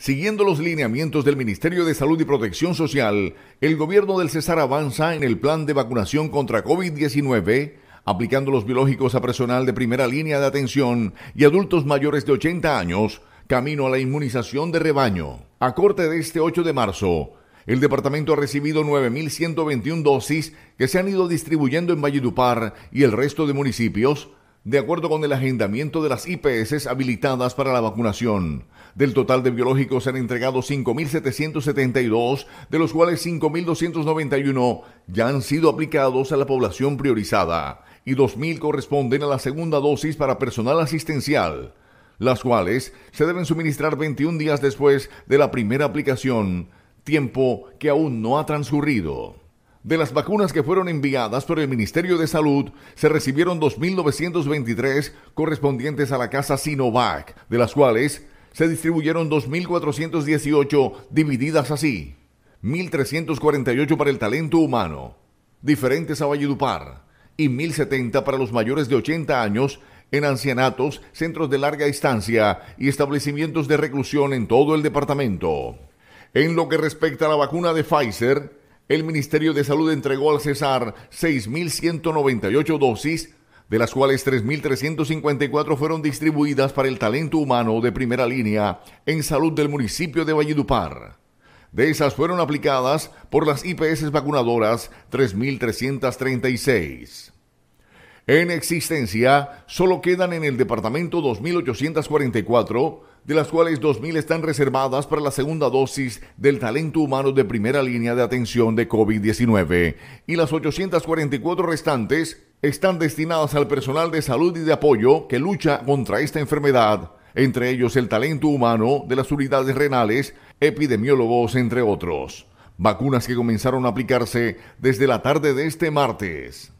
Siguiendo los lineamientos del Ministerio de Salud y Protección Social, el gobierno del Cesar avanza en el plan de vacunación contra COVID-19, aplicando los biológicos a personal de primera línea de atención y adultos mayores de 80 años, camino a la inmunización de rebaño. A corte de este 8 de marzo, el departamento ha recibido 9.121 dosis que se han ido distribuyendo en Valledupar y el resto de municipios, de acuerdo con el agendamiento de las IPS habilitadas para la vacunación. Del total de biológicos se han entregado 5.772, de los cuales 5.291 ya han sido aplicados a la población priorizada y 2.000 corresponden a la segunda dosis para personal asistencial, las cuales se deben suministrar 21 días después de la primera aplicación, tiempo que aún no ha transcurrido. De las vacunas que fueron enviadas por el Ministerio de Salud, se recibieron 2.923 correspondientes a la casa Sinovac, de las cuales se distribuyeron 2.418 divididas así, 1.348 para el talento humano, diferentes a Valledupar, y 1.070 para los mayores de 80 años en ancianatos, centros de larga distancia y establecimientos de reclusión en todo el departamento. En lo que respecta a la vacuna de Pfizer, el Ministerio de Salud entregó al César 6.198 dosis, de las cuales 3.354 fueron distribuidas para el talento humano de primera línea en salud del municipio de Valledupar. De esas fueron aplicadas por las IPS vacunadoras 3.336. En existencia, solo quedan en el departamento 2.844, de las cuales 2.000 están reservadas para la segunda dosis del talento humano de primera línea de atención de COVID-19, y las 844 restantes están destinadas al personal de salud y de apoyo que lucha contra esta enfermedad, entre ellos el talento humano de las unidades renales, epidemiólogos, entre otros. Vacunas que comenzaron a aplicarse desde la tarde de este martes.